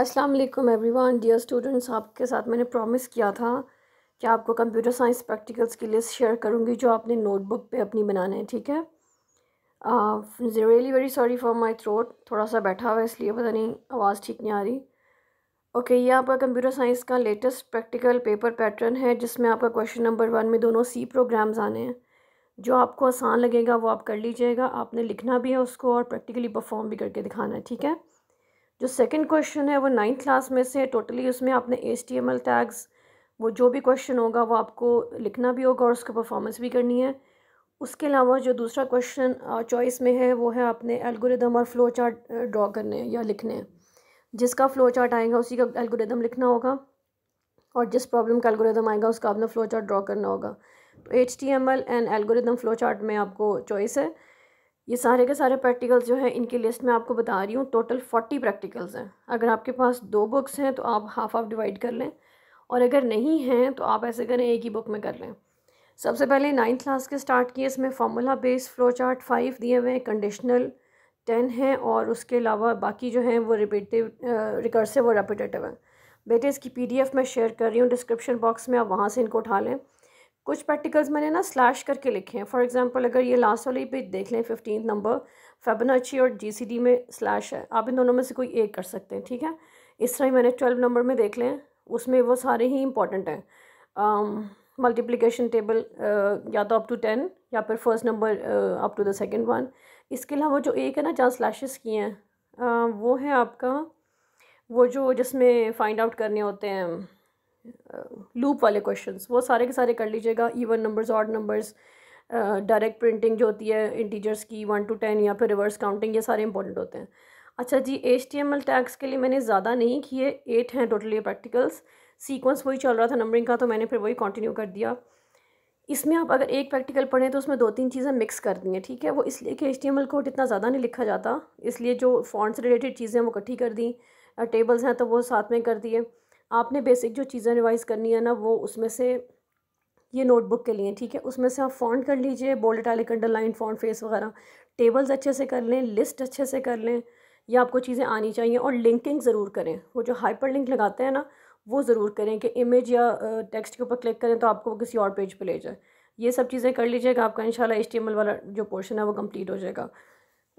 अस्सलाम वालेकुम everyone dear students आपके साथ मैंने प्रॉमिस किया था कि आपको कंप्यूटर साइंस प्रैक्टिकल्स की लिस्ट शेयर करूंगी जो आपने नोटबुक पे अपनी बनाना है ठीक है really very sorry for my throat थोड़ा सा बैठा हुआ है इसलिए पता नहीं आवाज़ ठीक नहीं आ रही ओके okay, ये आपका कंप्यूटर साइंस का लेटेस्ट प्रैक्टिकल पेपर पैटर्न है जिसमें आपका क्वेश्चन नंबर वन में दोनों सी प्रोग्राम्स आने हैं जो आपको आसान लगेगा वो आप कर लीजिएगा आपने लिखना भी है उसको और प्रैक्टिकली परफॉर्म भी करके दिखाना है ठीक है जो सेकंड क्वेश्चन है वो नाइन्थ क्लास में से टोटली उसमें आपने H T M L tags वो जो भी क्वेश्चन होगा वो आपको लिखना भी होगा और उसका परफॉर्मेंस भी करनी है उसके अलावा जो दूसरा क्वेश्चन चॉइस में है वो है आपने एल्गोरिदम और फ्लो चार्ट ड्रॉ करने या लिखने जिसका फ़्लो चार्ट आएगा उसी का एल्गोरिदम लिखना होगा और जिस प्रॉब्लम का एल्गोरिदम आएगा उसका आपने फ़्लो चार्ट ड्रॉ करना होगा तो H T M L and algorithm flow chart में आपको चॉइस है ये सारे के सारे प्रैक्टिकल्स जो है इनकी लिस्ट मैं आपको बता रही हूँ टोटल फोर्टी प्रैक्टिकल्स हैं अगर आपके पास दो बुक्स हैं तो आप हाफ हाफ डिवाइड कर लें और अगर नहीं हैं तो आप ऐसे करें एक ही बुक में कर लें सबसे पहले नाइन्थ क्लास के स्टार्ट किए इसमें formula based flow chart five दिए हुए हैं कंडीशनल टेन हैं और उसके अलावा बाकी जो हैं वो रिपीटिव रिकर्सिव और रेपिटेटिव हैं बेटे इसकी पीडीएफ मैं शेयर कर रही हूँ डिस्क्रिप्शन बॉक्स में आप वहाँ से इनको उठा लें कुछ प्रैक्टिकल्स मैंने ना स्लैश करके लिखे हैं फॉर एग्जांपल अगर ये लास्ट वाली पे देख लें फिफ्टीन नंबर फेबनाची और जीसीडी में स्लैश है आप इन दोनों में से कोई एक कर सकते हैं ठीक है इस तरह ही मैंने ट्वेल्व नंबर में देख लें उसमें वो सारे ही इंपॉर्टेंट हैं मल्टीप्लीकेशन um, टेबल uh, या तो अप टू टेन या फिर first number up to the second one इसके अलावा जो एक है ना जहाँ स्लैशेस किए हैं uh, वो है आपका वो जो जिसमें फाइंड आउट करने होते हैं लूप वाले क्वेश्चंस वो सारे के सारे कर लीजिएगा even numbers odd numbers direct printing जो होती है इंटीजर्स की वन टू टेन या फिर रिवर्स काउंटिंग ये सारे इंपॉर्टेंट होते हैं अच्छा जी H T M L tags के लिए मैंने ज़्यादा नहीं किए एट हैं टोटली प्रैक्टिकल्स सीक्वेंस वही चल रहा था नंबरिंग का तो मैंने फिर वही कंटिन्यू कर दिया इसमें आप अगर एक प्रैक्टिकल पढ़ें तो उसमें दो तीन चीज़ें मिक्स कर दी हैं ठीक है वो इसलिए कि एच कोड इतना ज़्यादा नहीं लिखा जाता इसलिए जो फॉन्ट्स से रिलेटेड चीज़ें वो इकट्ठी कर दी टेबल्स हैं तो वो साथ में कर दिए आपने बेसिक जो चीज़ें रिवाइज़ करनी है ना वो उसमें से ये नोटबुक के लिए ठीक है उसमें से आप फॉन्ट कर लीजिए bold italic underline font face वगैरह टेबल्स अच्छे से कर लें लिस्ट अच्छे से कर लें या आपको चीज़ें आनी चाहिए और लिंकिंग ज़रूर करें वो जो हाइपर लिंक लगाते हैं ना वो ज़रूर करें कि इमेज या टेक्स्ट के ऊपर क्लिक करें तो आपको किसी और पेज पर ले जाए ये सब चीज़ें कर लीजिएगा आपका इंशाल्लाह एचटीएमएल वाला जो पोर्शन है वो कंप्लीट हो जाएगा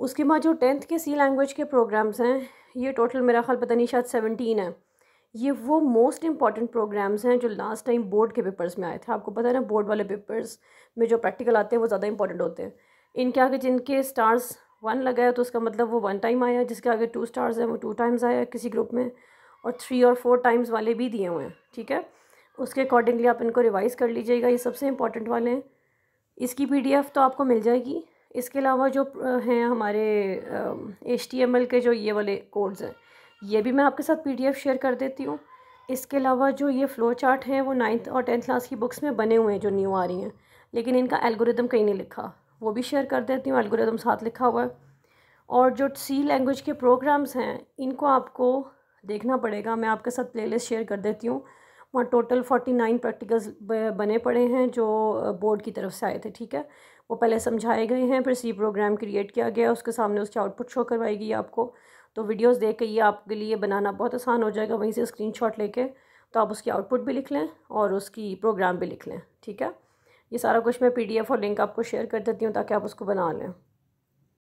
उसके बाद जो टेंथ के सी लैंग्वेज के प्रोग्राम्स हैं ये टोटल मेरा ख्याल पता नहीं शायद सेवनटीन है ये वो मोस्ट इंपॉर्टेंट प्रोग्राम्स हैं जो लास्ट टाइम बोर्ड के पेपर्स में आए थे आपको पता है ना बोर्ड वाले पेपर्स में जो प्रैक्टिकल आते हैं वो ज़्यादा इंपॉर्टेंट होते हैं इनके आगे जिनके स्टार्स वन लगाया तो उसका मतलब वो वन टाइम आया जिसके आगे टू स्टार्स हैं वो टू टाइम्स आया किसी ग्रुप में और थ्री और फोर टाइम्स वाले भी दिए हुए हैं ठीक है उसके अकॉर्डिंगली आप इनको रिवाइज़ कर लीजिएगा ये सबसे इंपॉर्टेंट वाले हैं इसकी पी तो आपको मिल जाएगी इसके अलावा जो हैं हमारे एच के जो ये वाले कोड्स हैं ये भी मैं आपके साथ पीडीएफ शेयर कर देती हूँ इसके अलावा जो ये फ़्लो चार्ट हैं वो नाइन्थ और टेंथ क्लास की बुक्स में बने हुए हैं जो न्यू आ रही हैं लेकिन इनका एल्गोरिदम कहीं नहीं लिखा वो भी शेयर कर देती हूँ एल्गोरिदम साथ लिखा हुआ है और जो सी लैंग्वेज के प्रोग्राम्स हैं इनको आपको देखना पड़ेगा मैं आपके साथ प्लेलिस्ट शेयर कर देती हूँ वहाँ टोटल फोर्टी नाइन प्रैक्टिकल्स बने पड़े हैं जो बोर्ड की तरफ से आए थे ठीक है वो पहले समझाए गए हैं फिर सी प्रोग्राम क्रिएट किया गया उसके सामने उसकी आउटपुट शो करवाई गई आपको तो वीडियोस देख के ये आपके लिए बनाना बहुत आसान हो जाएगा वहीं से स्क्रीनशॉट लेके तो आप उसकी आउटपुट भी लिख लें और उसकी प्रोग्राम भी लिख लें ठीक है ये सारा कुछ मैं पीडीएफ और लिंक आपको शेयर कर देती हूँ ताकि आप उसको बना लें